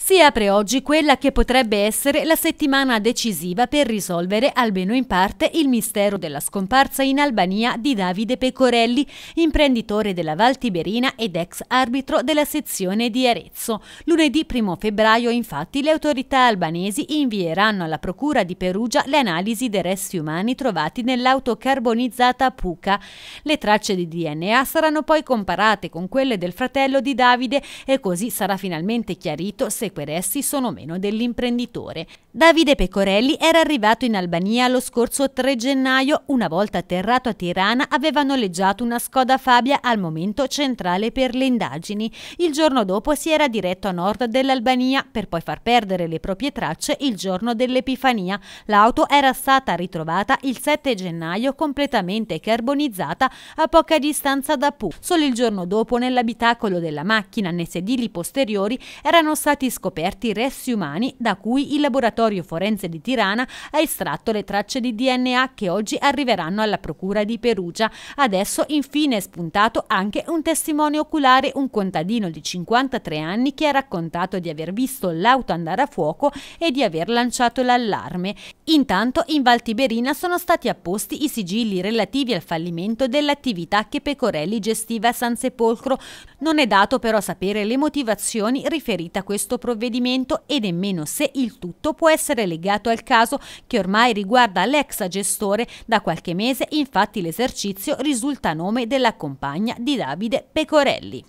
Si apre oggi quella che potrebbe essere la settimana decisiva per risolvere, almeno in parte, il mistero della scomparsa in Albania di Davide Pecorelli, imprenditore della Val Tiberina ed ex arbitro della sezione di Arezzo. Lunedì 1 febbraio, infatti, le autorità albanesi invieranno alla Procura di Perugia le analisi dei resti umani trovati nell'auto carbonizzata Puca. Le tracce di DNA saranno poi comparate con quelle del fratello di Davide e così sarà finalmente chiarito se e queresti sono meno dell'imprenditore. Davide Pecorelli era arrivato in Albania lo scorso 3 gennaio. Una volta atterrato a Tirana aveva noleggiato una Skoda Fabia al momento centrale per le indagini. Il giorno dopo si era diretto a nord dell'Albania per poi far perdere le proprie tracce il giorno dell'Epifania. L'auto era stata ritrovata il 7 gennaio completamente carbonizzata a poca distanza da Pù. Solo il giorno dopo nell'abitacolo della macchina nei sedili posteriori erano stati scoperti resti umani da cui il laboratorio forense di Tirana ha estratto le tracce di DNA che oggi arriveranno alla procura di Perugia. Adesso infine è spuntato anche un testimone oculare, un contadino di 53 anni che ha raccontato di aver visto l'auto andare a fuoco e di aver lanciato l'allarme. Intanto in Val Tiberina sono stati apposti i sigilli relativi al fallimento dell'attività che Pecorelli gestiva a San Sepolcro. Non è dato però sapere le motivazioni riferite a questo progetto provvedimento e nemmeno se il tutto può essere legato al caso che ormai riguarda l'ex gestore. Da qualche mese infatti l'esercizio risulta a nome della compagna di Davide Pecorelli.